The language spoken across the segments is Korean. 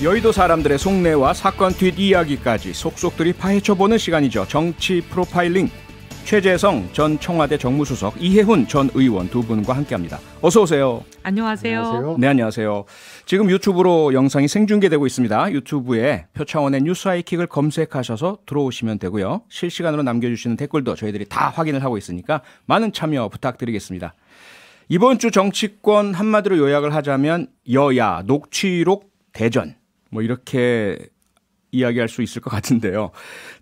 여의도 사람들의 속내와 사건 뒷이야기까지 속속들이 파헤쳐보는 시간이죠. 정치 프로파일링. 최재성 전 청와대 정무수석, 이혜훈 전 의원 두 분과 함께합니다. 어서 오세요. 안녕하세요. 안녕하세요. 네, 안녕하세요. 지금 유튜브로 영상이 생중계되고 있습니다. 유튜브에 표창원의 뉴스하이킥을 검색하셔서 들어오시면 되고요. 실시간으로 남겨주시는 댓글도 저희들이 다 확인을 하고 있으니까 많은 참여 부탁드리겠습니다. 이번 주 정치권 한마디로 요약을 하자면 여야 녹취록 대전 뭐 이렇게 이야기할 수 있을 것 같은데요.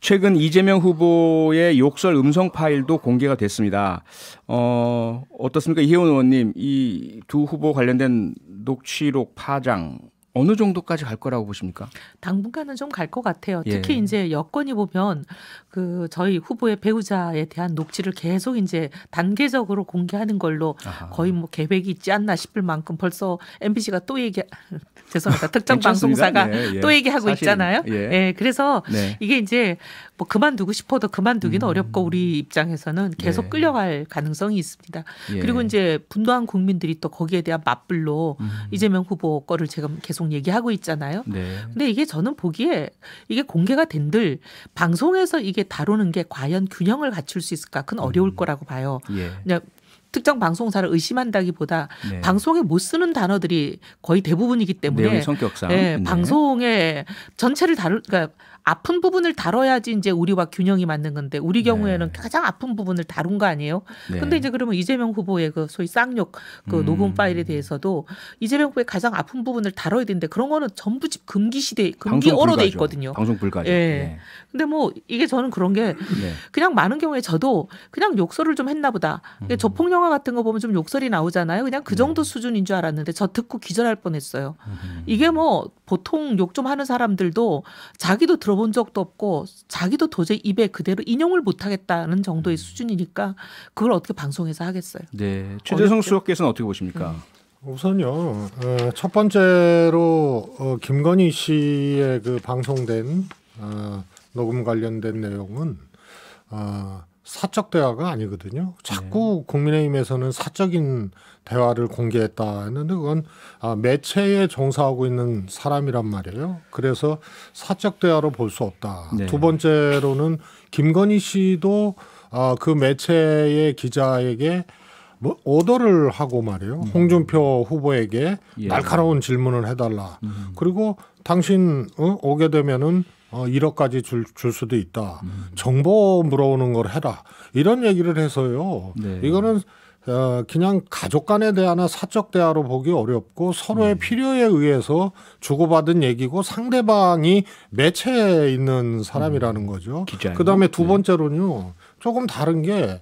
최근 이재명 후보의 욕설 음성 파일도 공개가 됐습니다. 어, 어떻습니까? 이혜원 의원님, 이 두 후보 관련된 녹취록 파장 어느 정도까지 갈 거라고 보십니까? 당분간은 좀 갈 것 같아요. 예. 특히 예. 이제 여건이 보면 그 저희 후보의 배우자에 대한 녹취를 계속 이제 단계적으로 공개하는 걸로 아하. 거의 뭐 계획이 있지 않나 싶을 만큼 벌써 MBC가 또 얘기 죄송합니다. 특정 방송사가 예, 예. 또 얘기하고 사실 있잖아요. 예. 예 그래서 네. 이게 이제 뭐 그만두고 싶어도 그만두기는 음. 어렵고 우리 입장에서는 계속 예. 끌려갈 가능성이 있습니다. 예. 그리고 이제 분노한 국민들이 또 거기에 대한 맞불로 음. 이재명 후보 거를 지금 계속 얘기하고 있잖아요. 네. 근데 이게 저는 보기에 이게 공개가 된들 방송에서 이게 다루는 게 과연 균형을 갖출 수 있을까? 큰 어려울 음. 거라고 봐요. 예. 그냥 특정 방송사를 의심한다기보다 네. 방송에 못 쓰는 단어들이 거의 대부분이기 때문에 네, 성격상 예, 네. 방송의 전체를 다룰 그러니까 아픈 부분을 다뤄야지 이제 우리와 균형이 맞는 건데 우리 네. 경우에는 네. 가장 아픈 부분을 다룬 거 아니에요. 네. 근데 이제 그러면 이재명 후보의 그 소위 쌍욕 그 음. 녹음 파일에 대해서도 이재명 후보의 가장 아픈 부분을 다뤄야 되는데 그런 거는 전부 집 금기 시대 금기 어로 돼 있거든요. 방송 불가죠. 예. 네. 근데 뭐 이게 저는 그런 게 네. 그냥 많은 경우에 저도 그냥 욕설을 좀 했나 보다. 음. 저폭 영화 같은 거 보면 좀 욕설이 나오잖아요. 그냥 그 네. 정도 수준인 줄 알았는데 저 듣고 기절할 뻔했어요. 음. 이게 뭐 보통 욕 좀 하는 사람들도 자기도 들어 들어본 적도 없고 자기도 도저히 입에 그대로 인용을 못하겠다는 정도의 음. 수준이니까 그걸 어떻게 방송에서 하겠어요. 네, 최재성 수석께서는 어떻게 보십니까? 음. 우선요, 어, 첫 번째로 어, 김건희 씨의 그 방송된 어, 녹음 관련된 내용은 어, 사적 대화가 아니거든요. 자꾸 네. 국민의힘에서는 사적인 대화를 공개했다 했는데 그건 아, 매체에 종사하고 있는 사람이란 말이에요. 그래서 사적 대화로 볼 수 없다. 네. 두 번째로는 김건희 씨도 아, 그 매체의 기자에게 뭐 오더를 하고 말이에요. 음. 홍준표 후보에게 예. 날카로운 질문을 해달라. 음. 그리고 당신 어, 오게 되면은 어, 1억까지 줄, 줄 수도 있다. 음. 정보 물어오는 걸 해라. 이런 얘기를 해서요. 네. 이거는 어, 그냥 가족 간에대한 사적 대화로 보기 어렵고 서로의 네. 필요에 의해서 주고받은 얘기고 상대방이 매체에 있는 사람이라는 음. 거죠. 그다음에 두 네. 번째로는요. 조금 다른 게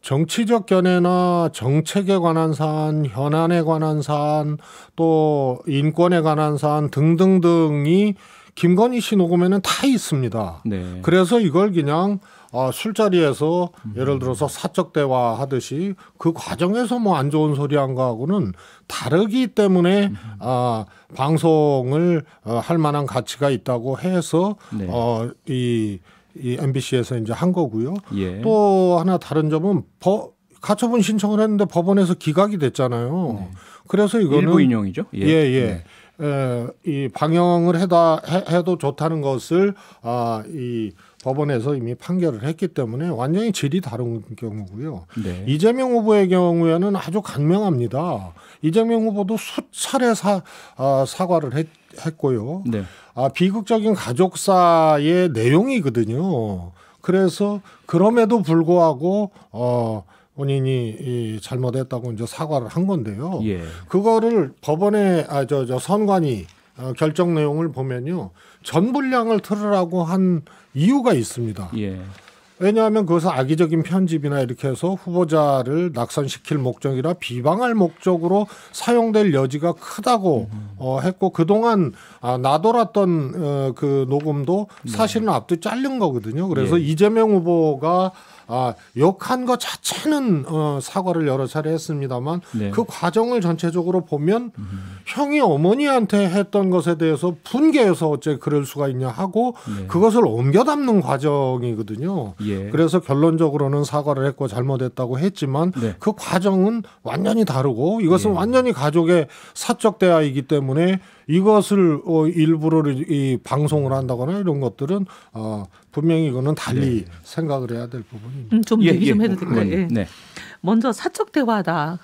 정치적 견해나 정책에 관한 사안, 현안에 관한 사안, 또 인권에 관한 사안 등등등이 김건희 씨 녹음에는 다 있습니다. 네. 그래서 이걸 그냥 아, 술자리에서 음. 예를 들어서 사적 대화 하듯이 그 과정에서 뭐 안 좋은 소리 한 거하고는 다르기 때문에 음. 아, 방송을 어, 할 만한 가치가 있다고 해서 네. 어, 이, 이 MBC에서 이제 한 거고요. 예. 또 하나 다른 점은 버, 가처분 신청을 했는데 법원에서 기각이 됐잖아요. 네. 그래서 이거는 일부 인용이죠. 예, 예. 예. 네. 에, 이 방영을 해다 해, 도 좋다는 것을 아, 이 법원에서 이미 판결을 했기 때문에 완전히 질이 다른 경우고요. 네. 이재명 후보의 경우에는 아주 간명합니다. 이재명 후보도 수차례 사, 아, 사과를 했, 했고요. 네. 아, 비극적인 가족사의 내용이거든요. 그래서 그럼에도 불구하고 어 본인이 잘못했다고 이제 사과를 한 건데요. 예. 그거를 법원의 아저저 저 선관위 어, 결정 내용을 보면요 전 분량을 틀으라고 한 이유가 있습니다. 예. 왜냐하면 그것은 악의적인 편집이나 이렇게 해서 후보자를 낙선시킬 목적이라 비방할 목적으로 사용될 여지가 크다고 어, 했고 그동안 아, 나돌았던 어, 그 녹음도 네. 사실은 앞뒤 잘린 거거든요. 그래서 예. 이재명 후보가 아, 욕한 것 자체는 어, 사과를 여러 차례 했습니다만 네. 그 과정을 전체적으로 보면 음. 형이 어머니한테 했던 것에 대해서 분개해서 어째 그럴 수가 있냐 하고 네. 그것을 옮겨 담는 과정이거든요. 예. 그래서 결론적으로는 사과를 했고 잘못했다고 했지만 네. 그 과정은 완전히 다르고 이것은 예. 완전히 가족의 사적 대화이기 때문에 이것을 어, 일부러 이 방송을 한다거나 이런 것들은 어, 분명히 이거는 달리 네. 생각을 해야 될 부분입니다. 음, 좀 예, 얘기 예, 좀 예, 해도 될까요? 예. 네. 먼저 사적 대화다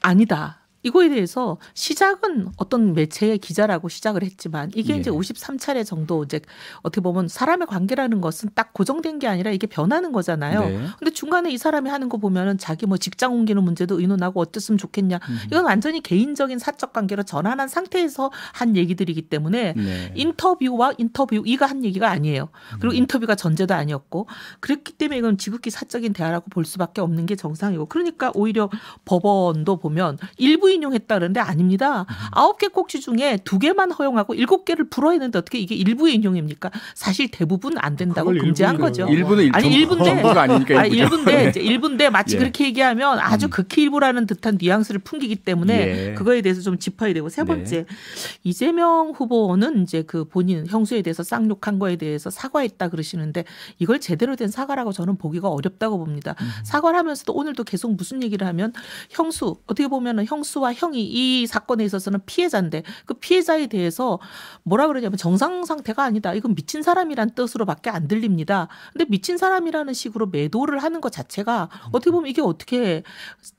아니다. 이거에 대해서 시작은 어떤 매체의 기자라고 시작을 했지만 이게 예. 이제 53차례 정도 이제 어떻게 보면 사람의 관계라는 것은 딱 고정된 게 아니라 이게 변하는 거잖아요. 네. 근데 중간에 이 사람이 하는 거 보면은 자기 뭐 직장 옮기는 문제도 의논하고 어땠으면 좋겠냐. 음. 이건 완전히 개인적인 사적 관계로 전환한 상태에서 한 얘기들이기 때문에 네. 인터뷰와 인터뷰 이가 한 얘기가 아니에요. 그리고 음. 인터뷰가 전제도 아니었고 그렇기 때문에 이건 지극히 사적인 대화라고 볼 수밖에 없는 게 정상이고 그러니까 오히려 법원도 보면 일부 인용했다 그러는데 아닙니다. 아홉 개 꼭지 중에 두 개만 허용하고 일곱 개를 불허했는데 어떻게 이게 일부 인용입니까? 사실 대부분 안 된다고 금지한 거죠. 일부는 아니 일부인데 아니 일부인데 네. 이제 일부인데 마치 예. 그렇게 얘기하면 아주 음. 극히 일부라는 듯한 뉘앙스를 풍기기 때문에 예. 그거에 대해서 좀 짚어야 되고 세 네. 번째 네. 이재명 후보는 이제 그 본인 형수에 대해서 쌍욕한 거에 대해서 사과했다 그러시는데 이걸 제대로 된 사과라고 저는 보기가 어렵다고 봅니다. 음. 사과를 하면서도 오늘도 계속 무슨 얘기를 하면 형수 어떻게 보면은 형수 형제와 형이 이 사건에 있어서는 피해자인데 그 피해자에 대해서 뭐라 그러냐면 정상 상태가 아니다. 이건 미친 사람이란 뜻으로밖에 안 들립니다. 근데 미친 사람이라는 식으로 매도를 하는 것 자체가 어떻게 보면 이게 어떻게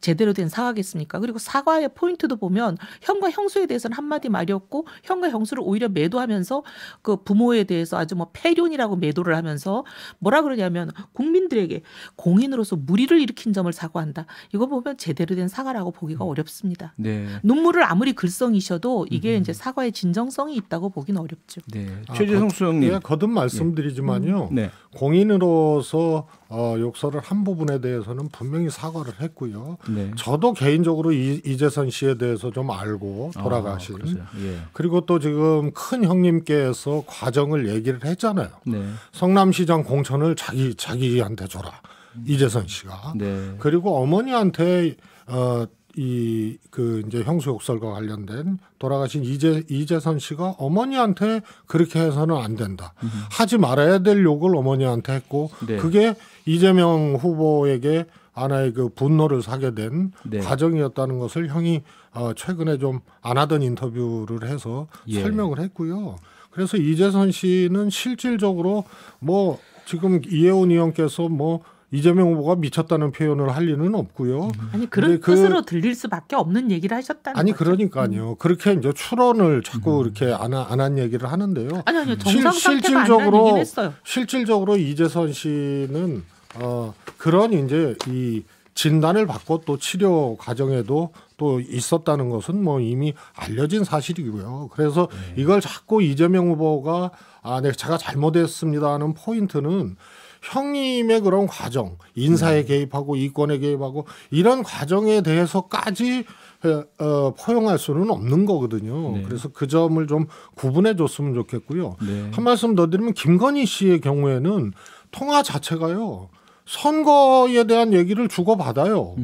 제대로 된 사과겠습니까? 그리고 사과의 포인트도 보면 형과 형수에 대해서는 한마디 말이 없고 형과 형수를 오히려 매도하면서 그 부모에 대해서 아주 뭐 폐륜이라고 매도를 하면서 뭐라 그러냐면 국민들에게 공인으로서 무리를 일으킨 점을 사과한다. 이거 보면 제대로 된 사과라고 보기가 음. 어렵습니다. 네. 눈물을 아무리 글썽이셔도 이게 음. 이제 사과의 진정성이 있다고 보긴 어렵죠. 네. 아, 최재성 수석님. 아, 거듭 예. 말씀드리지만요. 음. 네. 공인으로서 어, 욕설을 한 부분에 대해서는 분명히 사과를 했고요. 네. 저도 개인적으로 이, 이재선 씨에 대해서 좀 알고 아, 돌아가신. 아, 예. 그리고 또 지금 큰 형님께서 과정을 얘기를 했잖아요. 네. 성남시장 공천을 자기 자기한테 줘라. 음. 이재선 씨가 네. 그리고 어머니한테 어 이그 이제 형수 욕설과 관련된 돌아가신 이재 이재선 씨가 어머니한테 그렇게 해서는 안 된다. 음 하지 말아야 될 욕을 어머니한테 했고 네. 그게 이재명 후보에게 아내의 그 분노를 사게 된 네. 과정이었다는 것을 형이 어 최근에 좀 안 하던 인터뷰를 해서 예. 설명을 했고요. 그래서 이재선 씨는 실질적으로 뭐 지금 이혜원 의원께서 뭐 이재명 후보가 미쳤다는 표현을 할 리는 없고요. 아니 그런 그 뜻으로 그, 들릴 수밖에 없는 얘기를 하셨다는 아니 거죠. 그러니까요. 음. 그렇게 이제 추론을 자꾸 음. 이렇게 안한 안 얘기를 하는데요. 아니 아니 정상 실, 실질적으로 실질적으로 이재선 씨는 어 그런 이제 이 진단을 받고 또 치료 과정에도 또 있었다는 것은 뭐 이미 알려진 사실이고요. 그래서 네. 이걸 자꾸 이재명 후보가 아, 네, 제가 잘못했습니다 하는 포인트는 형님의 그런 과정, 인사에 음. 개입하고 이권에 개입하고 이런 과정에 대해서까지 어, 어, 포용할 수는 없는 거거든요. 네. 그래서 그 점을 좀 구분해 줬으면 좋겠고요. 네. 한 말씀 더 드리면 김건희 씨의 경우에는 통화 자체가요. 선거에 대한 얘기를 주고받아요.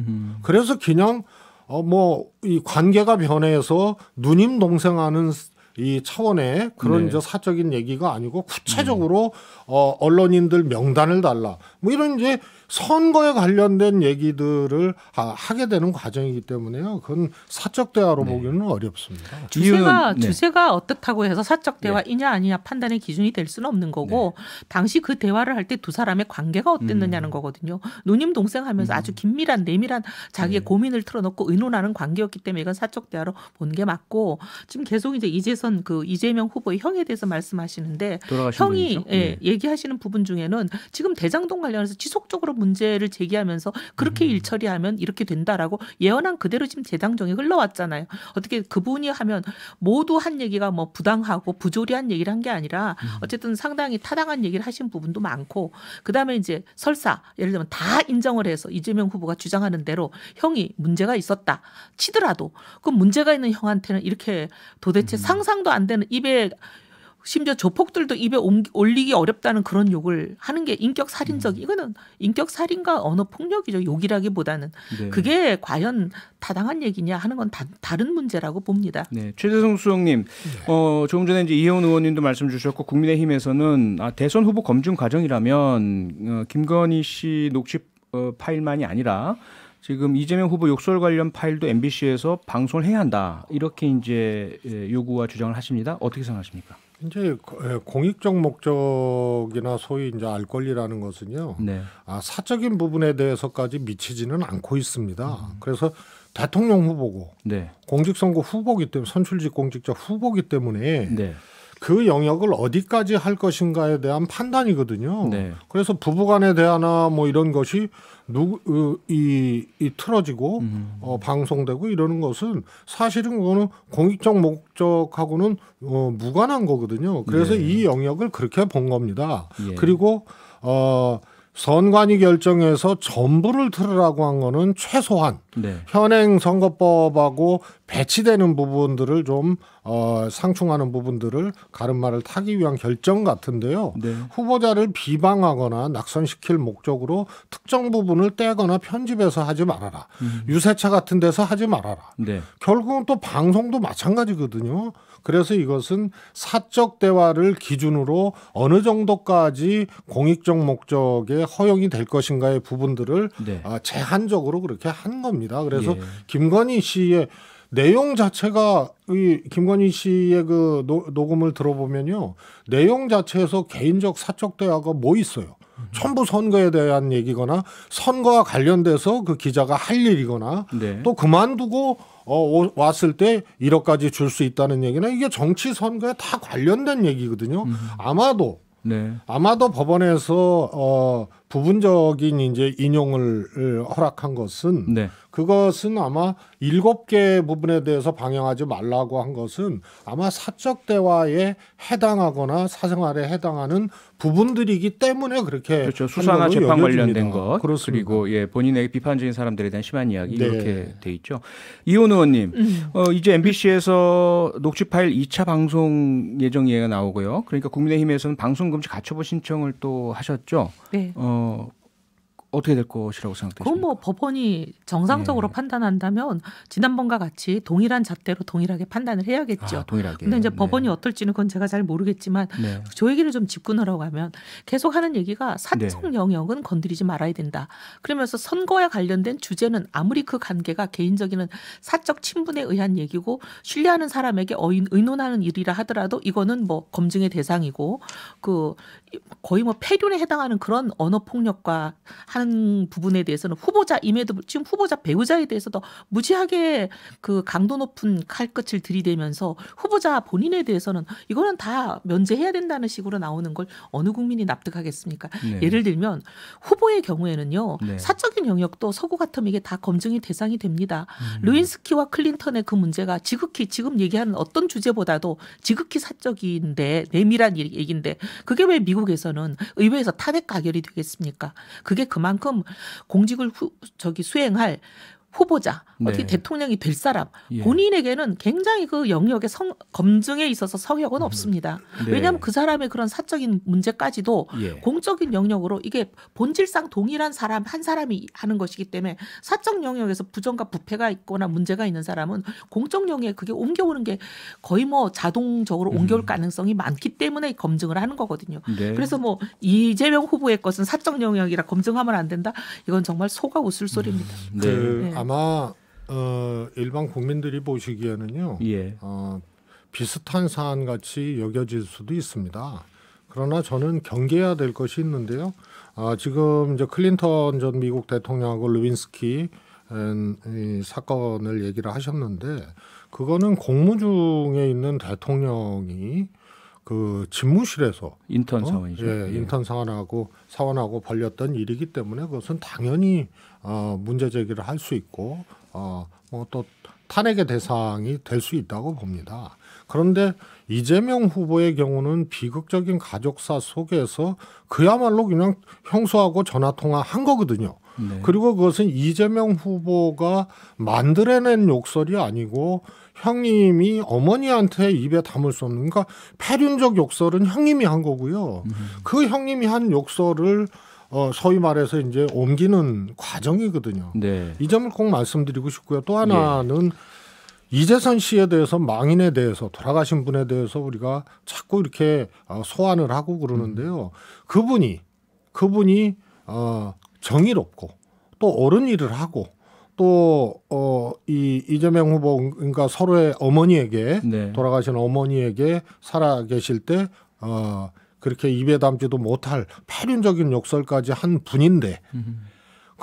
그래서 그냥 어, 뭐, 이 관계가 변해서 누님 동생 하는 이 차원의 그런 네. 이 사적인 얘기가 아니고 구체적으로 음. 어, 언론인들 명단을 달라 뭐 이런 이제 선거에 관련된 얘기들을 하, 게 되는 과정이기 때문에요. 그건 사적 대화로 네. 보기는 어렵습니다. 주세가 네. 주세가 어떻다고 해서 사적 대화이냐 네. 아니냐 판단의 기준이 될 수는 없는 거고 네. 당시 그 대화를 할 때 두 사람의 관계가 어땠느냐는 음. 거거든요. 누님 동생 하면서 음. 아주 긴밀한 내밀한 자기의 네. 고민을 틀어놓고 의논하는 관계였기 때문에 이건 사적 대화로 본 게 맞고 지금 계속 이제 이재선 그 이재명 후보의 형에 대해서 말씀하시는데 형이 예, 네. 얘기하시는 부분 중에는 지금 대장동 관련해서 지속적으로 문제를 제기하면서 그렇게 일 음. 처리하면 이렇게 된다라고 예언한 그대로 지금 재당정이 흘러왔잖아요. 어떻게 그분이 하면 모두 한 얘기가 뭐 부당하고 부조리한 얘기를 한 게 아니라 음. 어쨌든 상당히 타당한 얘기를 하신 부분도 많고 그다음에 이제 설사 예를 들면 다 인정을 해서 이재명 후보가 주장하는 대로 형이 문제가 있었다 치더라도 그 문제가 있는 형한테는 이렇게 도대체 음. 상상도 안 되는 입에 심지어 조폭들도 입에 올리기 어렵다는 그런 욕을 하는 게 인격 살인적 음. 이거는 인격 살인과 언어 폭력이죠 욕이라기보다는 네. 그게 과연 타당한 얘기냐 하는 건 다, 른 문제라고 봅니다. 네, 최재성 수석님, 네. 어 조금 전에 이제 이혜원 의원님도 말씀 주셨고 국민의힘에서는 아, 대선 후보 검증 과정이라면 어, 김건희 씨 녹취 어, 파일만이 아니라 지금 이재명 후보 욕설 관련 파일도 MBC에서 방송을 해야 한다 이렇게 이제 예, 요구와 주장을 하십니다. 어떻게 생각하십니까? 이제 예, 공익적 목적이나 소위 이제 알 권리라는 것은요. 네. 아, 사적인 부분에 대해서까지 미치지는 않고 있습니다. 음. 그래서 대통령 후보고 네. 공직선거 후보기 때문에 선출직 공직자 후보기 때문에 네. 그 영역을 어디까지 할 것인가에 대한 판단이거든요. 네. 그래서 부부간에 대한뭐 이런 것이 누구 이, 이 틀어지고 음. 어, 방송되고 이러는 것은 사실은 그거는 공익적 목적하고는 어, 무관한 거거든요. 그래서 예. 이 영역을 그렇게 본 겁니다. 예. 그리고 어 선관위 결정에서 전부를 틀으라고 한 거는 최소한 네. 현행 선거법하고 배치되는 부분들을 좀 어, 상충하는 부분들을 가르마를 타기 위한 결정 같은데요. 네. 후보자를 비방하거나 낙선시킬 목적으로 특정 부분을 떼거나 편집해서 하지 말아라. 음. 유세차 같은 데서 하지 말아라. 네. 결국은 또 방송도 마찬가지거든요. 그래서 이것은 사적 대화를 기준으로 어느 정도까지 공익적 목적에 허용이 될 것인가의 부분들을 네. 아, 제한적으로 그렇게 한 겁니다. 그래서 예. 김건희 씨의 내용 자체가 이 김건희 씨의 그 노, 녹음을 들어보면요. 내용 자체에서 개인적 사적 대화가 뭐 있어요? 전부 선거에 대한 얘기거나 선거와 관련돼서 그 기자가 할 일이거나 네. 또 그만두고 어, 왔을 때 1억까지 줄 수 있다는 얘기는 이게 정치 선거에 다 관련된 얘기거든요. 음. 아마도 네. 아마도 법원에서 어, 부분적인 이제 인용을 허락한 것은 네. 그것은 아마 일곱 개 부분에 대해서 방영하지 말라고 한 것은 아마 사적 대화에 해당하거나 사생활에 해당하는 부분들이기 때문에 그렇게 그렇죠. 수상한 재판 여겨집니다. 관련된 것 그렇습니다. 그리고 예 본인의 비판적인 사람들에 대한 심한 이야기 네. 이렇게 돼 있죠. 이혼 의원님 음. 어, 이제 MBC에서 녹취 파일 2차 방송 예정 예가 나오고요. 그러니까 국민의힘에서는 방송 금지 가처분 신청을 또 하셨죠. 네. 어, 어 어떻게 될 것이라고 생각되십니까? 그건 뭐 법원이 정상적으로 예. 판단한다면 지난번과 같이 동일한 잣대로 동일하게 판단을 해야겠죠. 아, 동일하게. 근데 이제 네. 법원이 네. 어떨지는 그건 제가 잘 모르겠지만 네. 저 얘기를 좀 짚고 나가면 계속 하는 얘기가 사적 네. 영역은 건드리지 말아야 된다. 그러면서 선거와 관련된 주제는 아무리 그 관계가 개인적인 사적 친분에 의한 얘기고 신뢰하는 사람에게 의논하는 일이라 하더라도 이거는 뭐 검증의 대상이고 그 거의 뭐 폐륜에 해당하는 그런 언어 폭력과 하는 부분에 대해서는 후보자임에도 지금 후보자 배우자에 대해서도 무지하게 그 강도 높은 칼끝을 들이대면서 후보자 본인에 대해서는 이거는 다 면제해야 된다는 식으로 나오는 걸 어느 국민이 납득하겠습니까? 네. 예를 들면 후보의 경우에는요 네. 사적인 영역도 서구 같으면 이게 다 검증이 대상이 됩니다. 음. 루인스키와 클린턴의 그 문제가 지극히 지금 얘기하는 어떤 주제보다도 지극히 사적인데 내밀한 얘기인데 그게 왜 미국 미국에서는 의회에서 탄핵 가결이 되겠습니까? 그게 그만큼 공직을 후, 저기 수행할 후보자 어떻게 네. 대통령이 될 사람 예. 본인에게는 굉장히 그 영역의 성, 검증에 있어서 성역은 음. 없습니다. 네. 왜냐하면 그 사람의 그런 사적인 문제까지도 예. 공적인 영역으로 이게 본질상 동일한 사람 한 사람이 하는 것이기 때문에 사적 영역에서 부정과 부패가 있거나 문제가 있는 사람은 공적 영역에 그게 옮겨오는 게 거의 뭐 자동적으로 음. 옮겨올 가능성이 많기 때문에 검증을 하는 거거든요. 네. 그래서 뭐 이재명 후보의 것은 사적 영역이라 검증하면 안 된다. 이건 정말 소가 웃을 소리입니다. 음. 네. 그 네. 아마 어, 일반 국민들이 보시기에는요. 예. 어, 비슷한 사안 같이 여겨질 수도 있습니다. 그러나 저는 경계해야 될 것이 있는데요. 아, 지금 이제 클린턴 전 미국 대통령하고 루빈스키 사건을 얘기를 하셨는데 그거는 공무 중에 있는 대통령이 그 집무실에서 인턴 사원이죠. 어? 예, 예, 인턴 사원하고 사원하고 벌렸던 일이기 때문에 그것은 당연히 어, 문제 제기를 할 수 있고 어, 뭐 또 탄핵의 대상이 될 수 있다고 봅니다. 그런데 이재명 후보의 경우는 비극적인 가족사 속에서 그야말로 그냥 형수하고 전화 통화한 거거든요. 네. 그리고 그것은 이재명 후보가 만들어낸 욕설이 아니고 형님이 어머니한테 입에 담을 수 없는 그러니까 패륜적 욕설은 형님이 한 거고요. 음. 그 형님이 한 욕설을 어, 소위 말해서 이제 옮기는 과정이거든요. 네. 이 점을 꼭 말씀드리고 싶고요. 또 예. 하나는 예. 이재선 씨에 대해서 망인에 대해서 돌아가신 분에 대해서 우리가 자꾸 이렇게 어, 소환을 하고 그러는데요. 음. 그분이 그분이 어, 정의롭고 또 옳은 일을 하고 또어이 이재명 후보 그러니까 서로의 어머니에게 네. 돌아가신 어머니에게 살아 계실 때 어, 그렇게 입에 담지도 못할 패륜적인 욕설까지 한 분인데 음.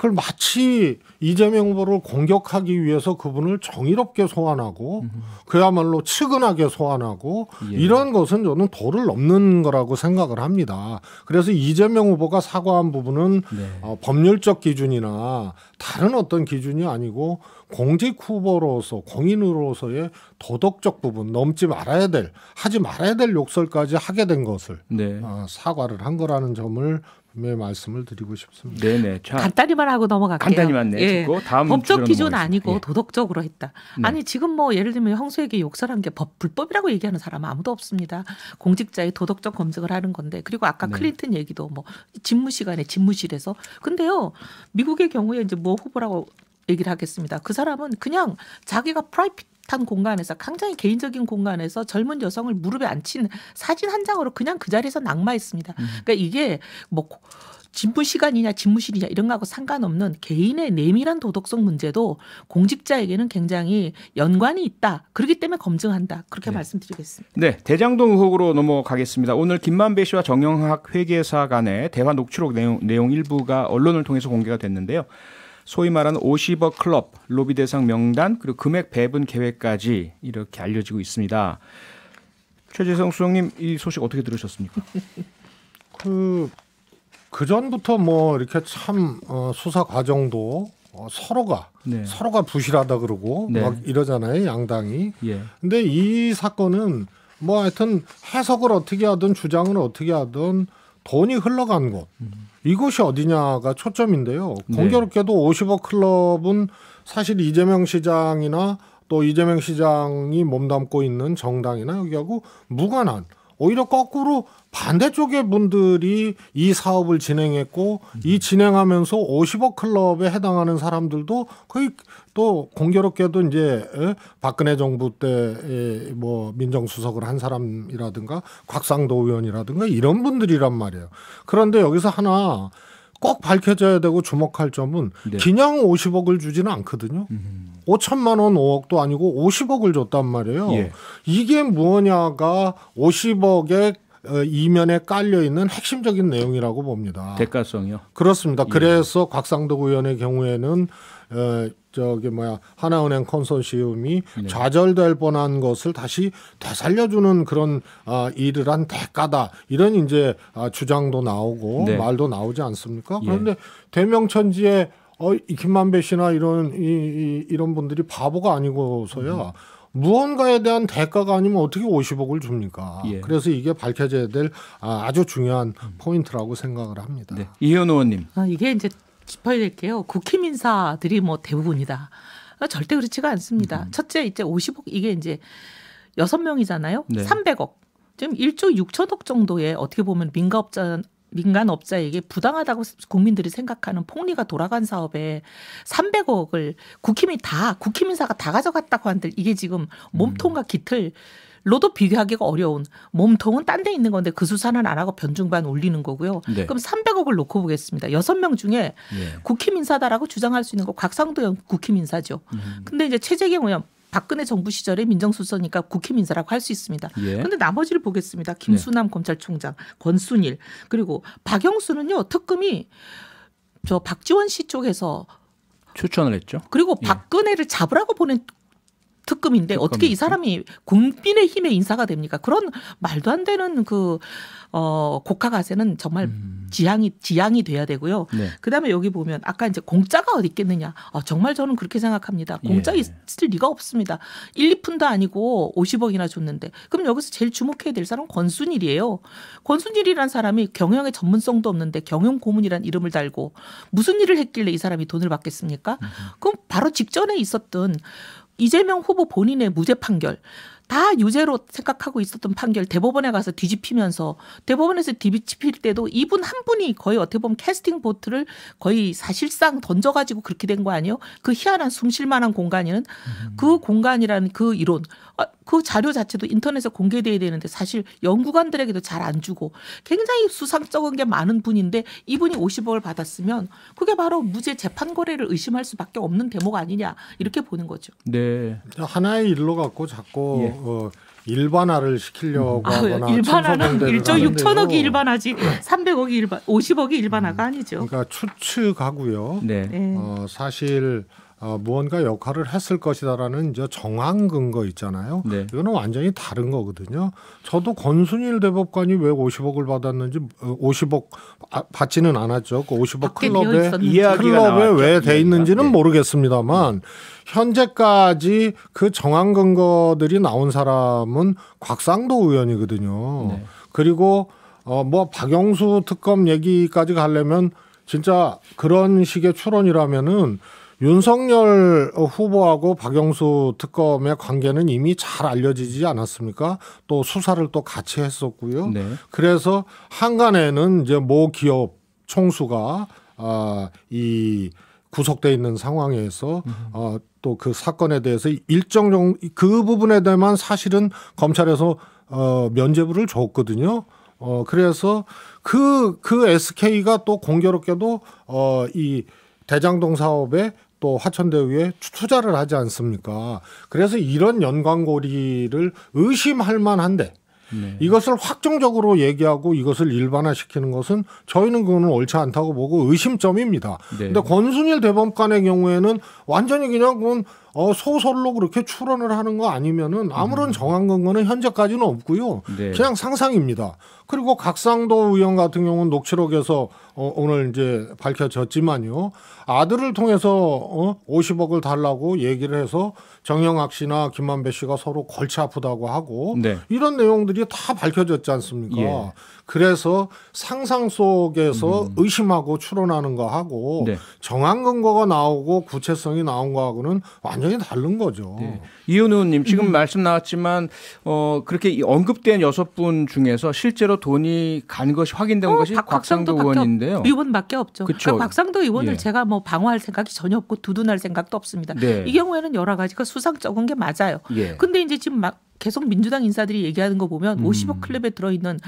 그걸 마치 이재명 후보를 공격하기 위해서 그분을 정의롭게 소환하고 그야말로 측은하게 소환하고 예. 이런 것은 저는 도를 넘는 거라고 생각을 합니다. 그래서 이재명 후보가 사과한 부분은 네. 어, 법률적 기준이나 다른 어떤 기준이 아니고 공직 후보로서 공인으로서의 도덕적 부분 넘지 말아야 될 하지 말아야 될 욕설까지 하게 된 것을 네. 어, 사과를 한 거라는 점을 의 말씀을 드리고 싶습니다. 네네. 네. 자, 간단히만 하고 넘어갈게요. 간단히만 내 네, 예. 다음 법적 기준 아니고 예. 도덕적으로 했다. 네. 아니 지금 뭐 예를 들면 형수에게 욕설한 게 법, 불법이라고 얘기하는 사람은 아무도 없습니다. 공직자의 도덕적 검증을 하는 건데 그리고 아까 네. 클린턴 얘기도 뭐 직무 시간에 집무실에서 근데요 미국의 경우에 이제 뭐 후보라고 얘기를 하겠습니다. 그 사람은 그냥 자기가 프라이빗 비슷한 공간에서 굉장히 개인적인 공간에서 젊은 여성을 무릎에 앉힌 사진 한 장으로 그냥 그 자리에서 낙마했습니다. 음. 그러니까 이게 뭐 진무 시간이냐 집무실이냐 이런 거하고 상관없는 개인의 내밀한 도덕성 문제도 공직자에게는 굉장히 연관이 있다. 그렇기 때문에 검증한다. 그렇게 네. 말씀드리겠습니다. 네, 대장동 의혹으로 넘어가겠습니다. 오늘 김만배 씨와 정영학 회계사 간의 대화 녹취록 내용, 내용 일부가 언론을 통해서 공개가 됐는데요. 소위 말하는 50억 클럽 로비 대상 명단 그리고 금액 배분 계획까지 이렇게 알려지고 있습니다. 최재성 수석님 이 소식 어떻게 들으셨습니까? 그 그전부터 뭐 이렇게 참 어, 수사 과정도 어, 서로가 네. 서로가 부실하다 그러고 네. 막 이러잖아요 양당이. 예. 근데 이 사건은 뭐 하여튼 해석을 어떻게 하든 주장을 어떻게 하든 돈이 흘러간 곳 이곳이 어디냐가 초점인데요. 네. 공교롭게도 50억 클럽은 사실 이재명 시장이나 또 이재명 시장이 몸담고 있는 정당이나 여기하고 무관한 오히려 거꾸로 반대쪽의 분들이 이 사업을 진행했고 음. 이 진행하면서 50억 클럽에 해당하는 사람들도 거의 또 공교롭게도 이제 박근혜 정부 때뭐 민정수석을 한 사람이라든가 곽상도 의원이라든가 이런 분들이란 말이에요. 그런데 여기서 하나 꼭 밝혀져야 되고 주목할 점은 네. 그냥 50억을 주지는 않거든요. 음. 5천만 원 5억도 아니고 50억을 줬단 말이에요. 예. 이게 무냐가 50억의 어, 이면에 깔려 있는 핵심적인 내용이라고 봅니다. 대가성이요. 그렇습니다. 예. 그래서 예. 곽상도 의원의 경우에는 어, 저기 뭐야 하나은행 컨소시엄이 네. 좌절될 뻔한 것을 다시 되살려주는 그런 아, 일을 한 대가다 이런 이제 아, 주장도 나오고 네. 말도 나오지 않습니까? 예. 그런데 예. 대명천지에 어, 이 김만배 씨나 이런 이, 이, 이런 분들이 바보가 아니고서야. 음. 무언가에 대한 대가가 아니면 어떻게 50억을 줍니까? 예. 그래서 이게 밝혀져야 될 아, 아주 중요한 음. 포인트라고 생각을 합니다. 네. 이현 의원님. 아, 이게 이제 짚어야 될 게요. 국힘 인사들이 뭐 대부분이다. 어, 절대 그렇지가 않습니다. 음. 첫째 이제 50억 이게 이제 여섯 명이잖아요. 네. 300억. 지금 1조 6천억 정도의 어떻게 보면 민가업자 민간 업자에게 부당하다고 국민들이 생각하는 폭리가 돌아간 사업에 300억을 국힘이 다 국힘 인사가 다 가져갔다고 한들 이게 지금 몸통과 음. 깃을 음. 로도 비교하기가 어려운 몸통은 딴 데 있는 건데 그 수사는 안 하고 변중반 올리는 거고요. 네. 그럼 300억을 놓고 보겠습니다. 6명 중에 예. 국힘 인사다라고 주장할 수 있는 거 곽상도 의원 국힘 인사죠. 음. 근데 이제 최재경 의원 박근혜 정부 시절에 민정수석이니까 국힘 인사라고 할 수 있습니다. 그런데 예. 나머지를 보겠습니다. 김수남 네. 검찰총장, 권순일 그리고 박영수는요 특검이 저 박지원 씨 쪽에서 추천을 했죠. 그리고 예. 박근혜를 잡으라고 보낸 특급인데 특검, 어떻게 이 사람이 국민의 힘의 인사가 됩니까? 그런 말도 안 되는 그 어, 고카가세는 정말 음. 지향이 지향이 돼야 되고요. 네. 그다음에 여기 보면 아까 이제 공짜가 어디 있겠느냐. 아, 정말 저는 그렇게 생각합니다. 예. 공짜 예. 있을 리가 없습니다. 1, 2푼도 아니고 50억이나 줬는데 그럼 여기서 제일 주목해야 될 사람은 권순일이에요. 권순일이란 사람이 경영의 전문성도 없는데 경영 고문이란 이름을 달고 무슨 일을 했길래 이 사람이 돈을 받겠습니까? 음. 그럼 바로 직전에 있었던 이재명 후보 본인의 무죄 판결 다 유죄로 생각하고 있었던 판결 대법원에 가서 뒤집히면서 대법원에서 뒤집힐 때도 이분 한 분이 거의 어떻게 보면 캐스팅 보트를 거의 사실상 던져가지고 그렇게 된 거 아니에요? 그 희한한 숨쉴만한 공간이는 음. 그 공간이라는 그 이론 아, 그 자료 자체도 인터넷에 공개돼야 되는데 사실 연구관들에게도 잘 안 주고 굉장히 수상쩍은 게 많은 분인데 이분이 50억을 받았으면 그게 바로 무죄 재판 거래를 의심할 수밖에 없는 대목 아니냐 이렇게 보는 거죠. 네. 하나의 일로 갖고 자꾸 예. 어, 일반화를 시키려고 아, 하거나 일반화는 1조 6천억이 뭐 일반화지 300억이 일반 50억이 일반화가 아니죠. 그러니까 추측하고요. 네. 네. 어, 사실 어, 무언가 역할을 했을 것이다라는 이제 정황 근거 있잖아요. 네. 이거는 완전히 다른 거거든요. 저도 권순일 대법관이 왜 50억을 받았는지 50억 어, 아, 받지는 않았죠. 그 50억 클럽에 클럽에 왜 돼 있는지는 네. 모르겠습니다만 현재까지 그 정황 근거들이 나온 사람은 곽상도 의원이거든요. 네. 그리고 어, 뭐 박영수 특검 얘기까지 가려면 진짜 그런 식의 추론이라면은 윤석열 후보하고 박영수 특검의 관계는 이미 잘 알려지지 않았습니까? 또 수사를 또 같이 했었고요. 네. 그래서 한간에는 이제 모 기업 총수가 아 이 구속돼 있는 상황에서 음. 어, 또그 사건에 대해서 일정 정도 그 부분에 대한 사실은 검찰에서 어, 면제부를 줬거든요. 어, 그래서 그, 그 SK가 또 공교롭게도 어, 이 대장동 사업에 또 화천대유에 투자를 하지 않습니까? 그래서 이런 연관고리를 의심할 만한데 네. 이것을 확정적으로 얘기하고 이것을 일반화시키는 것은 저희는 그거는 옳지 않다고 보고 의심점입니다. 네. 근데 권순일 대법관의 경우에는 완전히 그냥 그건 어, 소설로 그렇게 출원을 하는 거 아니면은 아무런 음. 정한 근거는 현재까지는 없고요. 네. 그냥 상상입니다. 그리고 각상도 의원 같은 경우는 녹취록에서 어, 오늘 이제 밝혀졌지만요. 아들을 통해서 어, 50억을 달라고 얘기를 해서 정영학 씨나 김만배 씨가 서로 골치 아프다고 하고 네. 이런 내용들이 다 밝혀졌지 않습니까? 예. 그래서 상상 속에서 음. 음. 의심하고 추론하는 거 하고 네. 정한 근거가 나오고 구체성이 나온 거하고는 완전히 다른 거죠. 네. 이윤 의님 지금 음. 말씀 나왔지만 어 그렇게 언급된 여섯 분 중에서 실제로 돈이 간 것이 확인된 어, 것이 박, 곽상도, 곽상도 의원인데요. 의원밖에 없죠. 그러니까 박상도 의원을 예. 제가 뭐 방어할 생각이 전혀 없고 두둔할 생각도 없습니다. 네. 이 경우에는 여러 가지가 수상쩍은 게 맞아요. 예. 근데 이제 지금 막 계속 민주당 인사들이 얘기하는 거 보면 음. 50억 클럽에 들어있는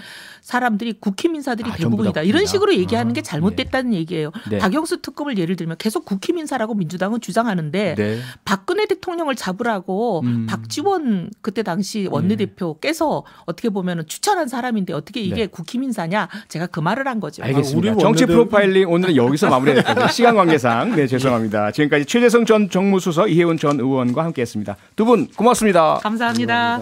사람들이 국힘 인사들이 아, 대부분이다. 이런 식으로 얘기하는 아, 게 잘못됐다는 예. 얘기예요. 네. 박영수 특검을 예를 들면 계속 국힘 인사라고 민주당은 주장하는데 네. 박근혜 대통령을 잡으라고 음. 박지원 그때 당시 원내대표께서 네. 어떻게 보면 추천한 사람인데 어떻게 이게 네. 국힘 인사냐 제가 그 말을 한 거죠. 알겠습니다. 아, 정치 프로파일링 오늘은 여기서 마무리해야 시간 관계상 네 예. 죄송합니다. 지금까지 최재성 전 정무수석 이혜훈 전 의원과 함께했습니다. 두 분 고맙습니다. 감사합니다. 감사합니다.